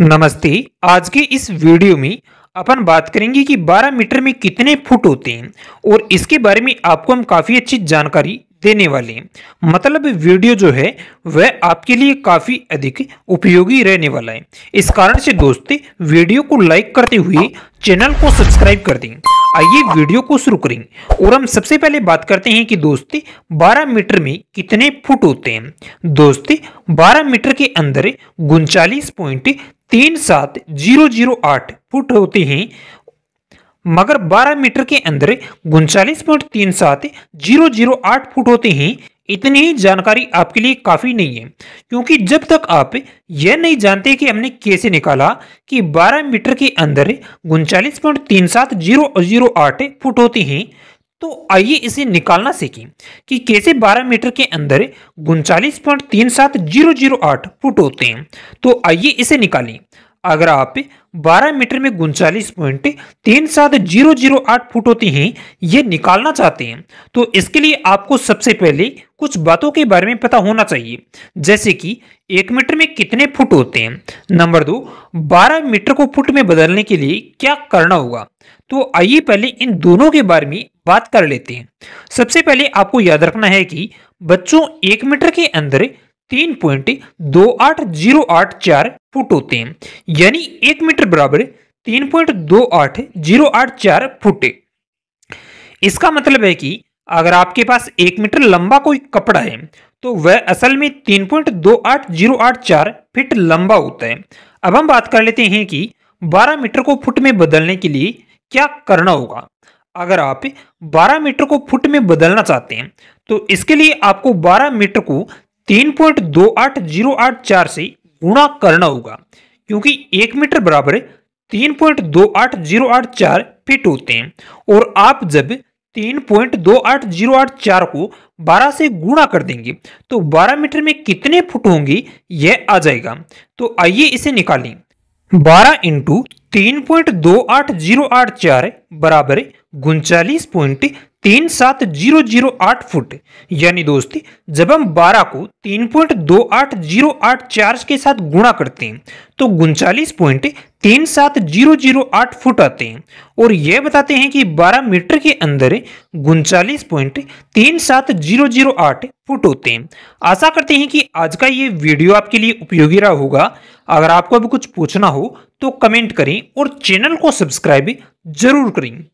नमस्ते आज के इस वीडियो में अपन बात करेंगे कि 12 मीटर में कितने फुट होते हैं और इसके बारे में आपको हम काफ़ी अच्छी जानकारी देने वाले हैं मतलब वीडियो जो है वह आपके लिए काफ़ी अधिक उपयोगी रहने वाला है इस कारण से दोस्त वीडियो को लाइक करते हुए चैनल को सब्सक्राइब कर दें आइए वीडियो को शुरू करें और हम सबसे पहले बात करते हैं कि दोस्त 12 मीटर में कितने फुट होते हैं दोस्त 12 मीटर के अंदर उनचालीस पॉइंट तीन सात जीरो जीरो आठ फुट होते हैं मगर 12 मीटर के अंदर उनचालीस पॉइंट तीन सात जीरो जीरो आठ फुट होते हैं इतनी ही जानकारी आपके लिए काफ़ी नहीं है क्योंकि जब तक आप यह नहीं जानते कि हमने कैसे निकाला कि 12 मीटर के अंदर उनचालीस पॉइंट तीन सात जीरो जीरो आठ फुट होते हैं तो आइए इसे निकालना सीखें कि कैसे 12 मीटर के अंदर उनचालीस पॉइंट तीन सात जीरो जीरो आठ फुट होते हैं तो आइए इसे निकालें अगर आप 12 मीटर में उनचालीस पॉइंट तीन सात जीरो जीरो आठ फुट होती हैं ये निकालना चाहते हैं तो इसके लिए आपको सबसे पहले कुछ बातों के बारे में पता होना चाहिए जैसे कि एक मीटर में कितने फुट होते हैं नंबर दो 12 मीटर को फुट में बदलने के लिए क्या करना होगा तो आइए पहले इन दोनों के बारे में बात कर लेते हैं सबसे पहले आपको याद रखना है कि बच्चों एक मीटर के अंदर तीन पॉइंट दो आठ जीरो आठ चार फुट होते हैं यानी एक मीटर बराबर तीन पॉइंट दो आठ जीरो आठ चार फुट इसका मतलब है कि अगर आपके पास एक मीटर लंबा कोई कपड़ा है तो वह असल में तीन पॉइंट दो आठ जीरो आठ चार फिट लंबा होता है अब हम बात कर लेते हैं कि बारह मीटर को फुट में बदलने के लिए क्या करना होगा अगर आप 12 मीटर को फुट में बदलना चाहते हैं तो इसके लिए आपको 12 मीटर को तीन पॉइंट दो आठ जीरो आठ चार से गुणा करना होगा क्योंकि एक मीटर बराबर तीन पॉइंट दो आठ जीरो आठ चार फीट होते हैं और आप जब तीन पॉइंट दो आठ जीरो आठ चार को बारह से गुणा कर देंगे तो बारह मीटर में कितने फुट होंगे यह आ जाएगा तो आइए इसे निकालें बारह इंटू तीन पॉइंट दो आठ जीरो आठ चार बराबर उनचालीस पॉइंट तीन सात जीरो जीरो आठ फुट यानी दोस्ती जब हम 12 को तीन पॉइंट दो आठ जीरो आठ चार्ज के साथ गुणा करते हैं तो उनचालीस पॉइंट तीन सात जीरो जीरो आठ फुट आते हैं और यह बताते हैं कि 12 मीटर के अंदर उनचालीस पॉइंट तीन सात जीरो जीरो आठ फुट होते हैं आशा करते हैं कि आज का ये वीडियो आपके लिए उपयोगी रहा होगा अगर आपको अभी कुछ पूछना हो तो कमेंट करें और चैनल को सब्सक्राइब जरूर करें